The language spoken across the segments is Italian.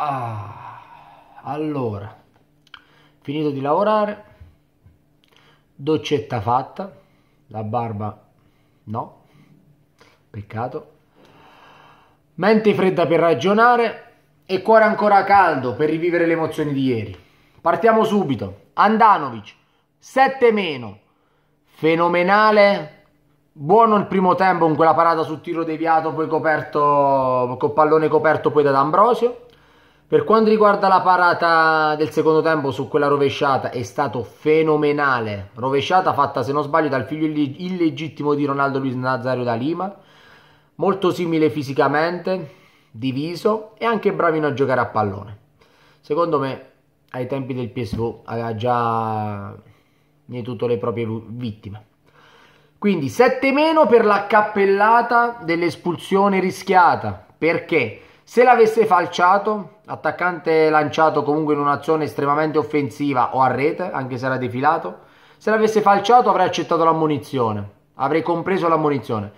Ah, allora, finito di lavorare, doccetta fatta, la barba no, peccato, mente fredda per ragionare e cuore ancora caldo per rivivere le emozioni di ieri. Partiamo subito, Andanovic, 7 meno, fenomenale Buono il primo tempo con quella parata sul tiro deviato, poi coperto, col pallone coperto poi da D'Ambrosio. Per quanto riguarda la parata del secondo tempo su quella rovesciata è stato fenomenale. Rovesciata fatta se non sbaglio dal figlio illegittimo di Ronaldo Luis Nazario da Lima. Molto simile fisicamente, diviso e anche bravino a giocare a pallone. Secondo me ai tempi del PSV aveva già mietuto le proprie vittime. Quindi 7 meno per cappellata dell'espulsione rischiata. Perché? Se l'avesse falciato, attaccante lanciato comunque in un'azione estremamente offensiva o a rete, anche se era defilato, se l'avesse falciato avrei accettato l'ammonizione, avrei compreso l'ammonizione.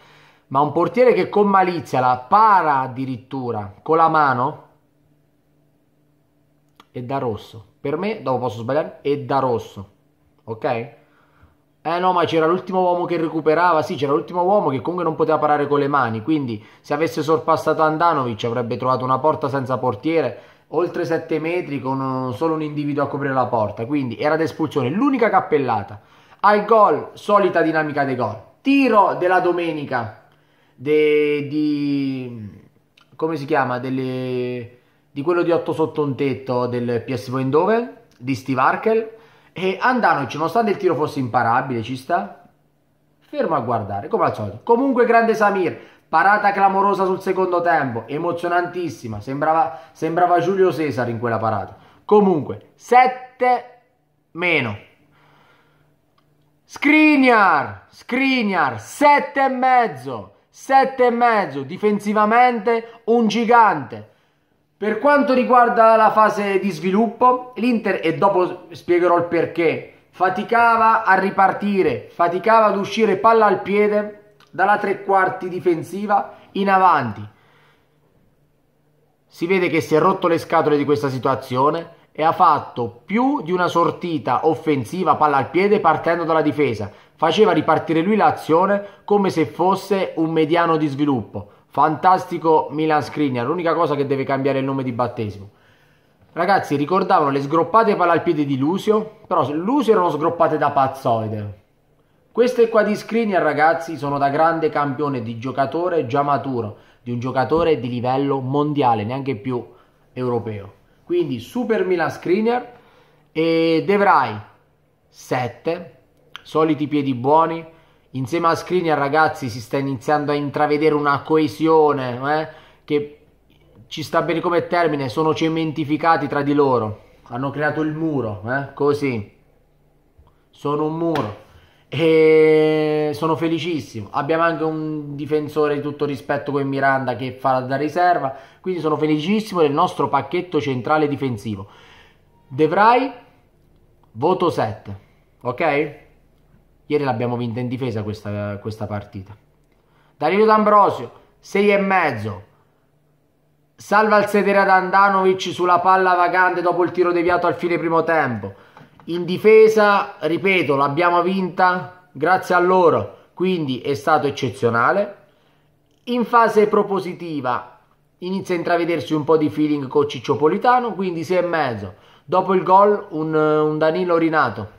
Ma un portiere che con malizia la para addirittura con la mano è da rosso. Per me, dopo posso sbagliare, è da rosso. Ok? Eh no, ma c'era l'ultimo uomo che recuperava, sì, c'era l'ultimo uomo che comunque non poteva parare con le mani, quindi se avesse sorpassato Andanovic avrebbe trovato una porta senza portiere, oltre 7 metri con eh, solo un individuo a coprire la porta, quindi era d'espulsione, l'unica cappellata. Al gol, solita dinamica dei gol. Tiro della domenica de, di... come si chiama? Delle, di quello di 8 sotto un tetto del PSV Eindhoven, di Steve Arkel e Andanovic, nonostante il tiro fosse imparabile, ci sta? Fermo a guardare, come al solito. Comunque grande Samir, parata clamorosa sul secondo tempo, emozionantissima, sembrava, sembrava Giulio Cesare in quella parata. Comunque, 7 meno. Skriniar, Skriniar, 7 e mezzo, 7 e mezzo, difensivamente un gigante. Per quanto riguarda la fase di sviluppo, l'Inter, e dopo spiegherò il perché, faticava a ripartire, faticava ad uscire palla al piede dalla tre quarti difensiva in avanti. Si vede che si è rotto le scatole di questa situazione e ha fatto più di una sortita offensiva palla al piede partendo dalla difesa. Faceva ripartire lui l'azione come se fosse un mediano di sviluppo fantastico Milan Skriniar, l'unica cosa che deve cambiare è il nome di battesimo. Ragazzi, ricordavano le sgroppate palla al piede di Lusio, però Lusio erano sgroppate da pazzoide. Queste qua di Skriniar, ragazzi, sono da grande campione di giocatore già maturo, di un giocatore di livello mondiale, neanche più europeo. Quindi super Milan Skriniar e De Vrij 7, soliti piedi buoni, insieme a Skriniar ragazzi si sta iniziando a intravedere una coesione eh, che ci sta bene come termine, sono cementificati tra di loro, hanno creato il muro, eh, così, sono un muro e sono felicissimo. Abbiamo anche un difensore di tutto rispetto con Miranda che fa da riserva, quindi sono felicissimo del nostro pacchetto centrale difensivo. Devrai, voto 7, ok? Ieri l'abbiamo vinta in difesa questa, questa partita. Danilo D'Ambrosio, 6,5. Salva il sedere ad Andanovic sulla palla vagante dopo il tiro deviato al fine primo tempo. In difesa, ripeto, l'abbiamo vinta grazie a loro, quindi è stato eccezionale. In fase propositiva inizia a intravedersi un po' di feeling con Ciccio Politano, quindi 6,5. Dopo il gol un, un Danilo rinato.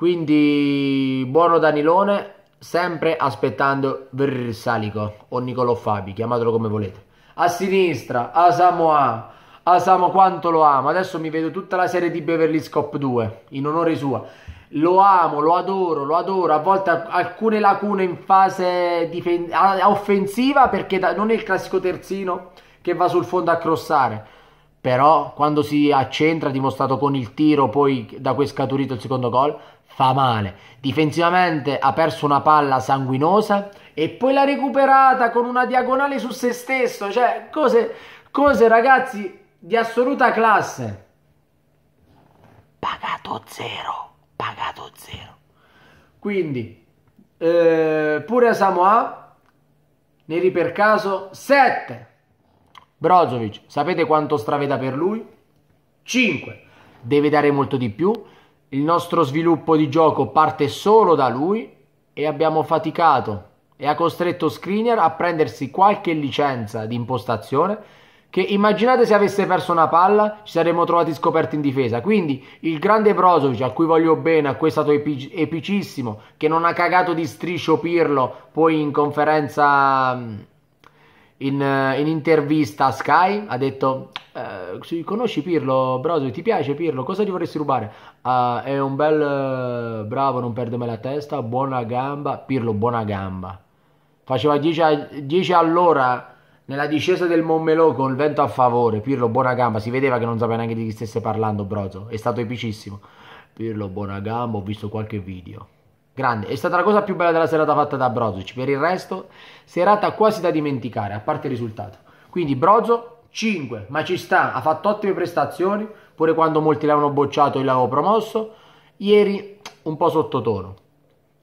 Quindi buono Danilone, sempre aspettando Versalico o Nicolò Fabi, chiamatelo come volete. A sinistra, Asamoa, A. Asamo quanto lo amo. Adesso mi vedo tutta la serie di Beverly Scop 2 in onore sua. Lo amo, lo adoro, lo adoro. A volte alcune lacune in fase offensiva perché non è il classico terzino che va sul fondo a crossare. Però quando si accentra, dimostrato con il tiro poi da cui è scaturito il secondo gol, fa male. Difensivamente ha perso una palla sanguinosa e poi l'ha recuperata con una diagonale su se stesso. Cioè, cose, cose ragazzi di assoluta classe. Pagato zero, pagato zero. Quindi, eh, pure a Samoa, Neri per caso, 7. Brozovic, sapete quanto straveda per lui? 5. Deve dare molto di più il nostro sviluppo di gioco parte solo da lui e abbiamo faticato e ha costretto Screener a prendersi qualche licenza di impostazione che immaginate se avesse perso una palla ci saremmo trovati scoperti in difesa. Quindi il grande Brozovic, a cui voglio bene, a cui è stato epic- epicissimo, che non ha cagato di striscio Pirlo poi in conferenza in, eh, in intervista a Sky ha detto eh, conosci Pirlo Broso ti piace Pirlo cosa ti vorresti rubare uh, è un bel uh, bravo non perde mai la testa buona gamba Pirlo buona gamba faceva 10, all'ora nella discesa del Montmelò con il vento a favore Pirlo buona gamba si vedeva che non sapeva neanche di chi stesse parlando Broso è stato epicissimo Pirlo buona gamba ho visto qualche video Grande, è stata la cosa più bella della serata fatta da Brozovic. Per il resto, serata quasi da dimenticare, a parte il risultato. Quindi Brozo 5, ma ci sta, ha fatto ottime prestazioni, pure quando molti l'hanno bocciato e l'avevo promosso. Ieri un po' sottotono.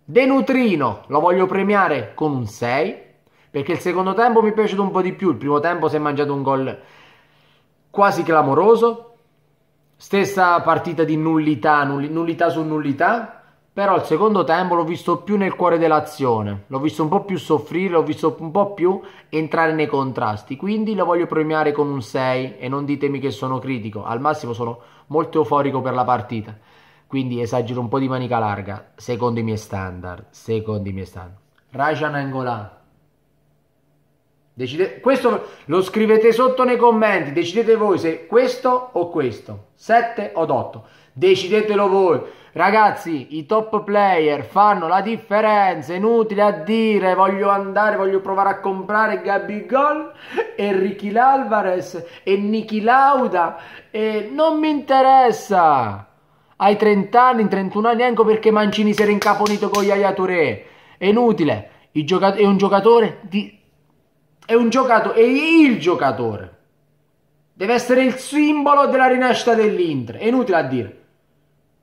De Nutrino lo voglio premiare con un 6, perché il secondo tempo mi è piaciuto un po' di più, il primo tempo si è mangiato un gol quasi clamoroso. Stessa partita di nullità, nullità su nullità, però il secondo tempo l'ho visto più nel cuore dell'azione, l'ho visto un po' più soffrire, l'ho visto un po' più entrare nei contrasti, quindi lo voglio premiare con un 6 e non ditemi che sono critico, al massimo sono molto euforico per la partita, quindi esagero un po' di manica larga, secondo i miei standard, secondo i miei standard. Rajan Angolan, Decide... Questo lo scrivete sotto nei commenti, decidete voi se questo o questo, 7 o 8. Decidetelo voi. Ragazzi, i top player fanno la differenza, inutile a dire, voglio andare, voglio provare a comprare Gabigol e Ricky Alvarez e Niki Lauda e non mi interessa. Ai 30 anni, 31 anni, anche ecco perché Mancini si era incaponito con gli Ayaturè. È inutile, è un giocatore di è un giocatore, è il giocatore. Deve essere il simbolo della rinascita dell'Inter, è inutile a dire.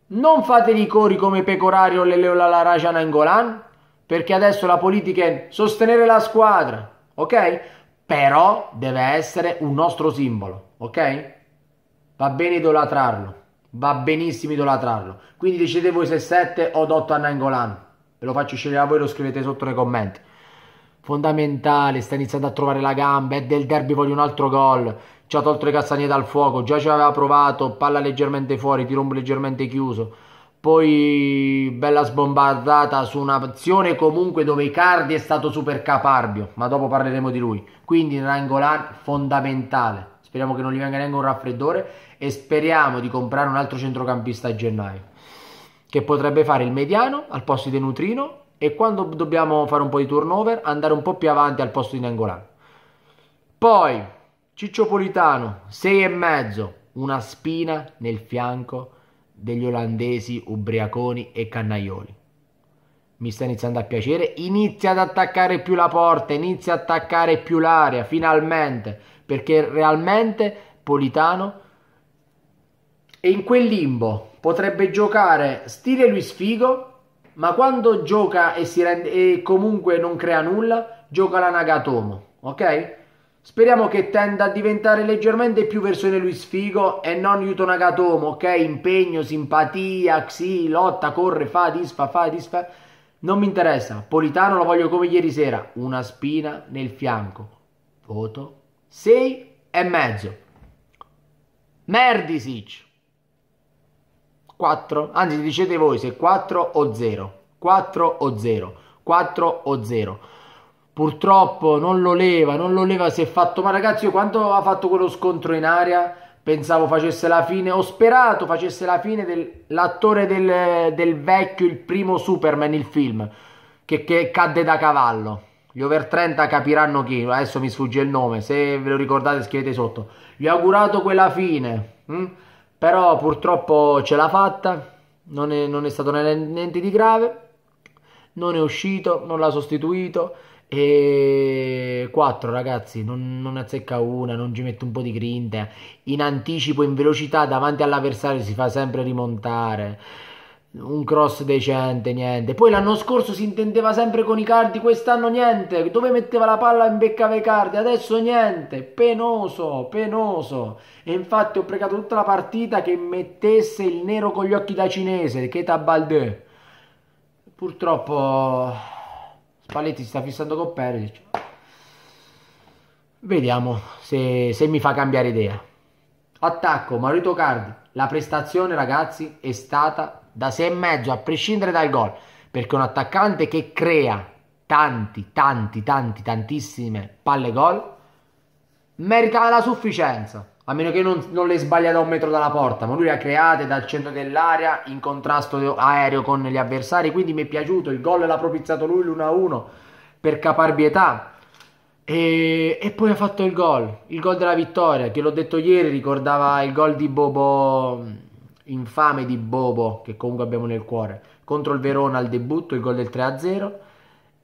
Non fate i cori come Pecorario o Leleo Larajana in Golan, perché adesso la politica è sostenere la squadra, ok? Però deve essere un nostro simbolo, ok? Va bene idolatrarlo, va benissimo idolatrarlo. Quindi decidete voi se 7 o 8 a Nangolan. Ve lo faccio scegliere a voi, lo scrivete sotto nei commenti fondamentale, sta iniziando a trovare la gamba, è del derby, voglio un altro gol, ci ha tolto le castagne dal fuoco, già ci aveva provato, palla leggermente fuori, tiro leggermente chiuso, poi bella sbombardata su un'azione comunque dove Icardi è stato super caparbio, ma dopo parleremo di lui, quindi Rangolan fondamentale, speriamo che non gli venga neanche un raffreddore e speriamo di comprare un altro centrocampista a gennaio che potrebbe fare il mediano al posto di Nutrino e quando dobbiamo fare un po' di turnover andare un po' più avanti al posto di Nangolan. Poi Ciccio Politano, 6,5, una spina nel fianco degli olandesi ubriaconi e cannaioli. Mi sta iniziando a piacere, inizia ad attaccare più la porta, inizia ad attaccare più l'area, finalmente, perché realmente Politano è in quel limbo, potrebbe giocare stile Luis Figo ma quando gioca e, rende, e comunque non crea nulla, gioca la Nagatomo, ok? Speriamo che tenda a diventare leggermente più versione Luis Figo e non Yuto Nagatomo, ok? Impegno, simpatia, sì, lotta, corre, fa, disfa, fa, disfa. Non mi interessa, Politano lo voglio come ieri sera, una spina nel fianco. Voto 6 e mezzo. Merdisic. 4, anzi dicete voi se 4 o 0, 4 o 0, 4 o 0. Purtroppo non lo leva, non lo leva, si è fatto, ma ragazzi io quando ha fatto quello scontro in aria pensavo facesse la fine, ho sperato facesse la fine dell'attore del, del, vecchio, il primo Superman, il film, che, che cadde da cavallo. Gli over 30 capiranno chi, adesso mi sfugge il nome, se ve lo ricordate scrivete sotto. Gli ho augurato quella fine. Hm? però purtroppo ce l'ha fatta, non è, non è stato niente di grave, non è uscito, non l'ha sostituito e 4 ragazzi non, non azzecca una, non ci mette un po' di grinta, in anticipo, in velocità davanti all'avversario si fa sempre rimontare un cross decente, niente. Poi l'anno scorso si intendeva sempre con i cardi, quest'anno niente. Dove metteva la palla in beccava i cardi, adesso niente. Penoso, penoso. E infatti ho pregato tutta la partita che mettesse il nero con gli occhi da cinese, che tabaldè. Purtroppo Spalletti si sta fissando con Perisic. Vediamo se, se mi fa cambiare idea. Attacco, Maurito Cardi. La prestazione, ragazzi, è stata da 6,5 a prescindere dal gol, perché un attaccante che crea tanti, tanti, tanti, tantissime palle gol merita la sufficienza. A meno che non, non le sbaglia da un metro dalla porta, ma lui le ha create dal centro dell'area in contrasto aereo con gli avversari. Quindi mi è piaciuto. Il gol l'ha propizzato lui l'1-1 per caparbietà. E, e, poi ha fatto il gol, il gol della vittoria, che l'ho detto ieri, ricordava il gol di Bobo infame di Bobo che comunque abbiamo nel cuore contro il Verona al debutto il gol del 3-0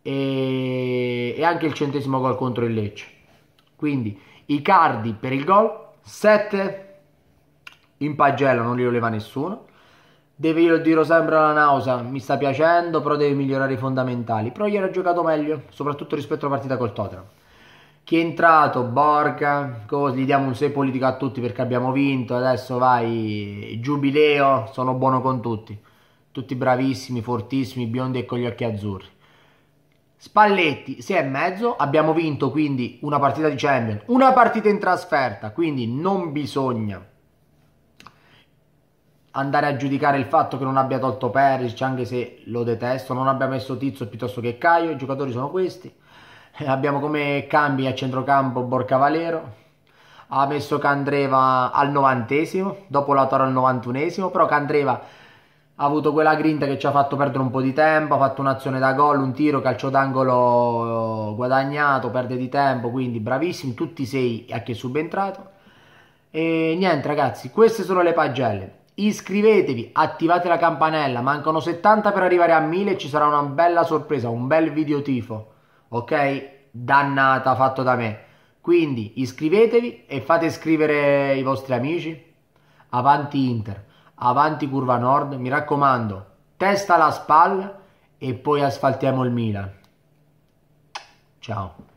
e... e, anche il centesimo gol contro il Lecce quindi Icardi per il gol 7 in pagella non glielo leva nessuno De Vilo dirò sempre alla nausa mi sta piacendo però deve migliorare i fondamentali però ieri ha giocato meglio soprattutto rispetto alla partita col Tottenham chi è entrato, Borca, così, gli diamo un 6 politico a tutti perché abbiamo vinto, adesso vai, giubileo, sono buono con tutti. Tutti bravissimi, fortissimi, biondi e con gli occhi azzurri. Spalletti 6 e mezzo, abbiamo vinto quindi una partita di Champions, una partita in trasferta, quindi non bisogna andare a giudicare il fatto che non abbia tolto Perisic, anche se lo detesto, non abbia messo Tizio piuttosto che Caio, i giocatori sono questi. Abbiamo come cambi a centrocampo Borca Valero, ha messo Candreva al novantesimo, dopo la Toro al novantunesimo, però Candreva ha avuto quella grinta che ci ha fatto perdere un po' di tempo, ha fatto un'azione da gol, un tiro, calcio d'angolo eh, guadagnato, perde di tempo, quindi bravissimi tutti sei a chi è subentrato. E niente ragazzi, queste sono le pagelle. Iscrivetevi, attivate la campanella, mancano 70 per arrivare a 1000 e ci sarà una bella sorpresa, un bel video tifo ok? Dannata fatto da me. Quindi iscrivetevi e fate scrivere i vostri amici. Avanti Inter, avanti Curva Nord, mi raccomando, testa alla spalla e poi asfaltiamo il Milan. Ciao.